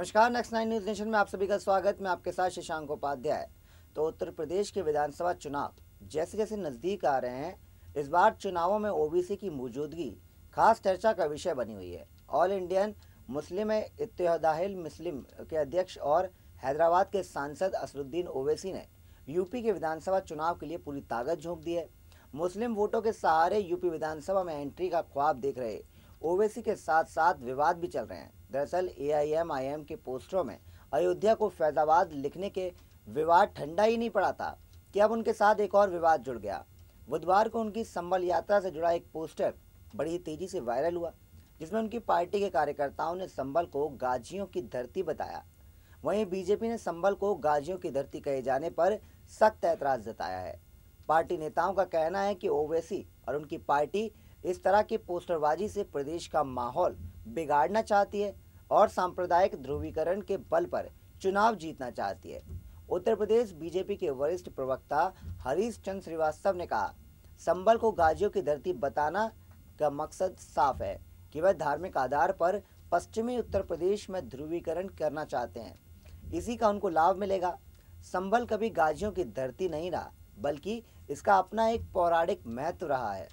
नमस्कार next nine news nation में आप सभी का स्वागत मैं आपके साथ शशांक उपाध्याय तो उत्तर प्रदेश के विधानसभा चुनाव जैसे जैसे नज़दीक आ रहे हैं इस बार चुनावों में ओबीसी की मौजूदगी खास चर्चा का विषय बनी हुई है ऑल इंडियन मुस्लिम इतहदाहल मुस्लिम के अध्यक्ष और हैदराबाद के सांसद असरुद्दीन ओवैसी ने यूपी के विधानसभा चुनाव के लिए पूरी ताकत झोंक दी है मुस्लिम वोटों के सहारे यूपी विधानसभा में एंट्री का ख्वाब देख रहे ओवैसी के साथ साथ विवाद भी चल रहे हैं दरअसल एआईएमआईएम के पोस्टरों में अयोध्या को फैजाबाद लिखने के विवाद ठंडा ही नहीं पड़ा था कि अब उनके साथ एक और विवाद जुड़ गया बुधवार को उनकी संबल यात्रा से जुड़ा एक पोस्टर बड़ी तेजी से वायरल हुआ जिसमें उनकी पार्टी के कार्यकर्ताओं ने संबल को गाजियों की धरती बताया वहीं बीजेपी ने संबल को गाजियों की धरती कहे जाने पर सख्त ऐतराज जताया है पार्टी नेताओं का कहना है कि ओवैसी और उनकी पार्टी इस तरह की पोस्टरबाजी से प्रदेश का माहौल बिगाड़ना चाहती है और सांप्रदायिक ध्रुवीकरण के बल पर चुनाव जीतना चाहती है उत्तर प्रदेश बीजेपी के वरिष्ठ प्रवक्ता हरीश चंद्र श्रीवास्तव ने कहा संबल को गाजियों की धरती बताना का मकसद साफ है कि वह धार्मिक आधार पर पश्चिमी उत्तर प्रदेश में ध्रुवीकरण करना चाहते हैं इसी का उनको लाभ मिलेगा संबल कभी गाजियों की धरती नहीं रहा बल्कि इसका अपना एक पौराणिक महत्व रहा है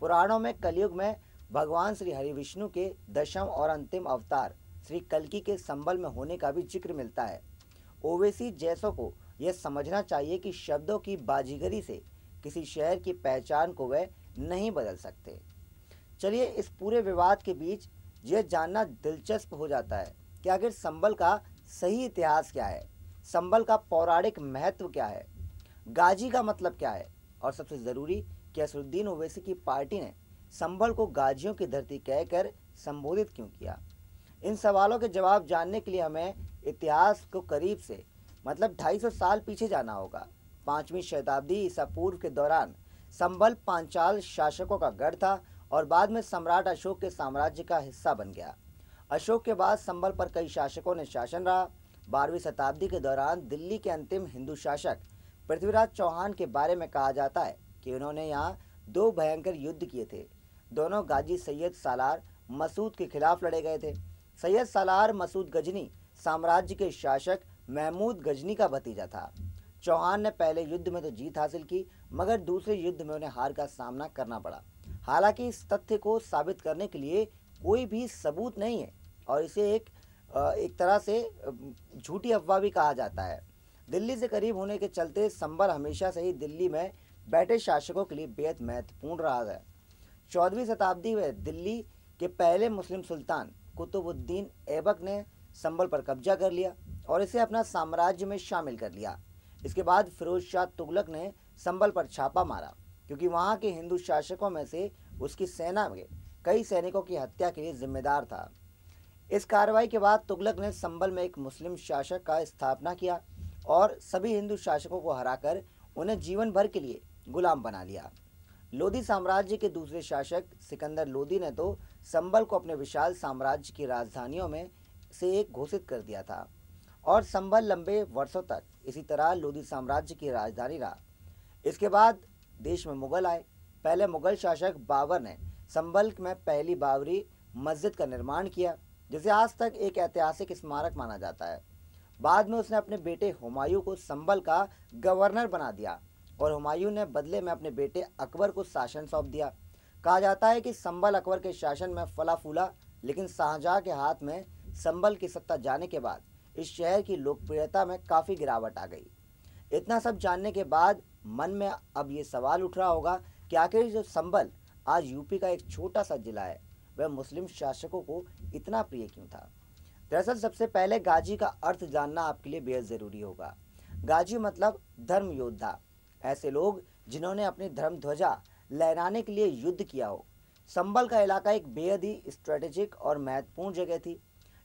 पुराणों में कलयुग में भगवान श्री हरि विष्णु के दशम और अंतिम अवतार श्री कलकी के संबल में होने का भी जिक्र मिलता है ओवैसी जैसों को यह समझना चाहिए कि शब्दों की बाजीगरी से किसी शहर की पहचान को वह नहीं बदल सकते चलिए इस पूरे विवाद के बीच यह जानना दिलचस्प हो जाता है कि आखिर संबल का सही इतिहास क्या है संबल का पौराणिक महत्व क्या है गाजी का मतलब क्या है और सबसे ज़रूरी कि असरुद्दीन ओवैसी की पार्टी ने संबल को गाजियों की धरती कहकर संबोधित क्यों किया इन सवालों के जवाब जानने के लिए हमें इतिहास को करीब से मतलब 250 साल पीछे जाना होगा पाँचवीं शताब्दी ईसा पूर्व के दौरान संबल पांचाल शासकों का गढ़ था और बाद में सम्राट अशोक के साम्राज्य का हिस्सा बन गया अशोक के बाद संबल पर कई शासकों ने शासन रहा बारहवीं शताब्दी के दौरान दिल्ली के अंतिम हिंदू शासक पृथ्वीराज चौहान के बारे में कहा जाता है कि उन्होंने यहाँ दो भयंकर युद्ध किए थे दोनों गाजी सैयद सालार मसूद के खिलाफ लड़े गए थे सैयद सालार मसूद गजनी साम्राज्य के शासक महमूद गजनी का भतीजा था चौहान ने पहले युद्ध में तो जीत हासिल की मगर दूसरे युद्ध में उन्हें हार का सामना करना पड़ा हालांकि इस तथ्य को साबित करने के लिए कोई भी सबूत नहीं है और इसे एक एक तरह से झूठी अफवाह भी कहा जाता है दिल्ली से करीब होने के चलते संबल हमेशा से ही दिल्ली में बैठे शासकों के लिए बेहद महत्वपूर्ण रहा है चौदहवीं शताब्दी में दिल्ली के पहले मुस्लिम सुल्तान कुतुबुद्दीन ऐबक ने संबल पर कब्जा कर लिया और इसे अपना साम्राज्य में शामिल कर लिया इसके बाद फिरोज शाह तुगलक ने संबल पर छापा मारा क्योंकि वहाँ के हिंदू शासकों में से उसकी सेना में कई सैनिकों की हत्या के लिए जिम्मेदार था इस कार्रवाई के बाद तुगलक ने संबल में एक मुस्लिम शासक का स्थापना किया और सभी हिंदू शासकों को हराकर उन्हें जीवन भर के लिए गुलाम बना लिया लोधी साम्राज्य के दूसरे शासक सिकंदर लोधी ने तो संबल को अपने विशाल साम्राज्य की राजधानियों में से एक घोषित कर दिया था और संबल लंबे वर्षों तक इसी तरह लोधी साम्राज्य की राजधानी रहा इसके बाद देश में मुगल आए पहले मुगल शासक बाबर ने संबल में पहली बाबरी मस्जिद का निर्माण किया जिसे आज तक एक ऐतिहासिक स्मारक माना जाता है बाद में उसने अपने बेटे हुमायूं को संबल का गवर्नर बना दिया और हुमायूं ने बदले में अपने बेटे अकबर को शासन सौंप दिया कहा जाता है कि संबल अकबर के शासन में फला फूला लेकिन शाहजहाँ के हाथ में संबल की सत्ता जाने के बाद इस शहर की लोकप्रियता में काफ़ी गिरावट आ गई इतना सब जानने के बाद मन में अब ये सवाल उठ रहा होगा कि आखिर जो संबल आज यूपी का एक छोटा सा जिला है वह मुस्लिम शासकों को इतना प्रिय क्यों था दरअसल सबसे पहले गाजी का अर्थ जानना आपके लिए बेहद ज़रूरी होगा गाजी मतलब धर्म योद्धा ऐसे लोग जिन्होंने अपनी धर्म ध्वजा लहराने के लिए युद्ध किया हो संबल का इलाका एक बेहद ही स्ट्रेटेजिक और महत्वपूर्ण जगह थी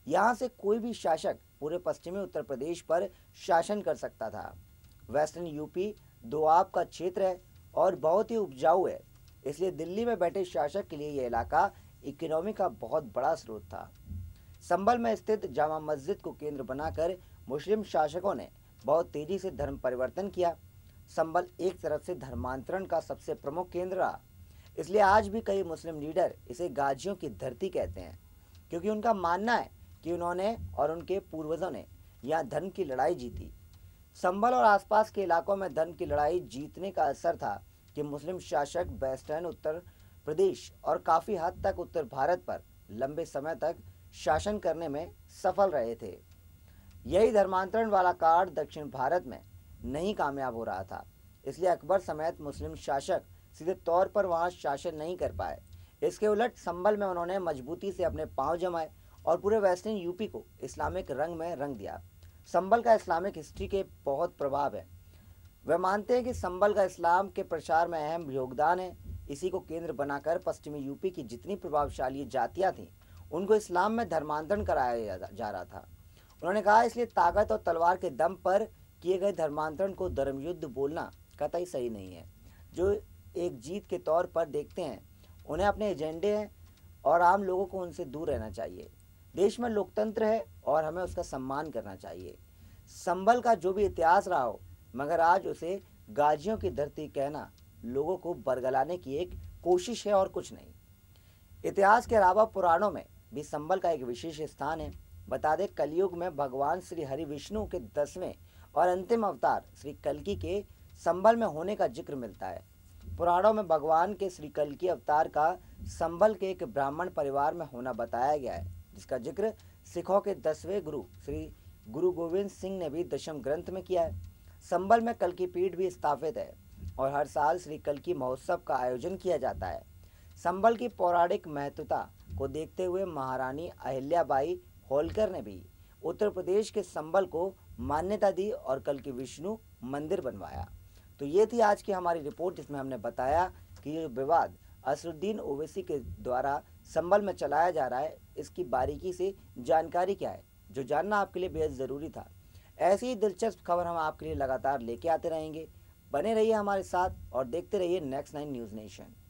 यहाँ से कोई भी शासक पूरे पश्चिमी उत्तर प्रदेश पर शासन कर सकता था वेस्टर्न यूपी दोआब का क्षेत्र है और बहुत ही उपजाऊ है इसलिए दिल्ली में बैठे शासक के लिए यह इलाका इकोनॉमी का बहुत बड़ा स्रोत था संबल में स्थित जामा मस्जिद को केंद्र बनाकर मुस्लिम शासकों ने बहुत तेजी से धर्म परिवर्तन किया संबल एक तरफ से धर्मांतरण का सबसे प्रमुख केंद्र रहा इसलिए आज भी कई मुस्लिम लीडर इसे गाजियों की धरती कहते हैं क्योंकि उनका मानना है कि उन्होंने और उनके पूर्वजों ने यहाँ धर्म की लड़ाई जीती संबल और आसपास के इलाकों में धर्म की लड़ाई जीतने का असर था कि मुस्लिम शासक वेस्टर्न उत्तर प्रदेश और काफ़ी हद तक उत्तर भारत पर लंबे समय तक शासन करने में सफल रहे थे यही धर्मांतरण वाला कार्ड दक्षिण भारत में नहीं कामयाब हो रहा था इसलिए अकबर समेत मुस्लिम शासक सीधे तौर पर वहाँ शासन नहीं कर पाए इसके उलट संबल में उन्होंने मजबूती से अपने पाँव जमाए और पूरे वेस्टर्न यूपी को इस्लामिक रंग में रंग दिया संबल का इस्लामिक हिस्ट्री के बहुत प्रभाव है वह मानते हैं कि संबल का इस्लाम के प्रचार में अहम योगदान है इसी को केंद्र बनाकर पश्चिमी यूपी की जितनी प्रभावशाली जातियाँ थीं उनको इस्लाम में धर्मांतरण कराया जा रहा था उन्होंने कहा इसलिए ताकत और तलवार के दम पर किए गए धर्मांतरण को धर्मयुद्ध बोलना कतई सही नहीं है जो एक जीत के तौर पर देखते हैं उन्हें अपने एजेंडे हैं और आम लोगों को उनसे दूर रहना चाहिए देश में लोकतंत्र है और हमें उसका सम्मान करना चाहिए संबल का जो भी इतिहास रहा हो मगर आज उसे गाजियों की धरती कहना लोगों को बरगलाने की एक कोशिश है और कुछ नहीं इतिहास के अलावा पुराणों में भी संबल का एक विशेष स्थान है बता दें कलयुग में भगवान श्री हरि विष्णु के दसवें और अंतिम अवतार श्री कल्कि के संबल में होने का जिक्र मिलता है पुराणों में भगवान के श्री कल्कि अवतार का संबल के एक ब्राह्मण परिवार में होना बताया गया है जिसका जिक्र सिखों के दसवें गुरु श्री गुरु गोविंद सिंह ने भी दशम ग्रंथ में किया है संबल में कल की पीठ भी स्थापित है और हर साल श्री कल्कि महोत्सव का आयोजन किया जाता है संबल की पौराणिक महत्वता को देखते हुए महारानी अहिल्याबाई होलकर ने भी उत्तर प्रदेश के संबल को मान्यता दी और कल की विष्णु मंदिर बनवाया तो ये थी आज की हमारी रिपोर्ट जिसमें हमने बताया कि ये विवाद असरुद्दीन ओवैसी के द्वारा संबल में चलाया जा रहा है इसकी बारीकी से जानकारी क्या है जो जानना आपके लिए बेहद ज़रूरी था ऐसी ही दिलचस्प खबर हम आपके लिए लगातार लेके आते रहेंगे बने रहिए हमारे साथ और देखते रहिए नेक्स्ट नाइन न्यूज़ नेशन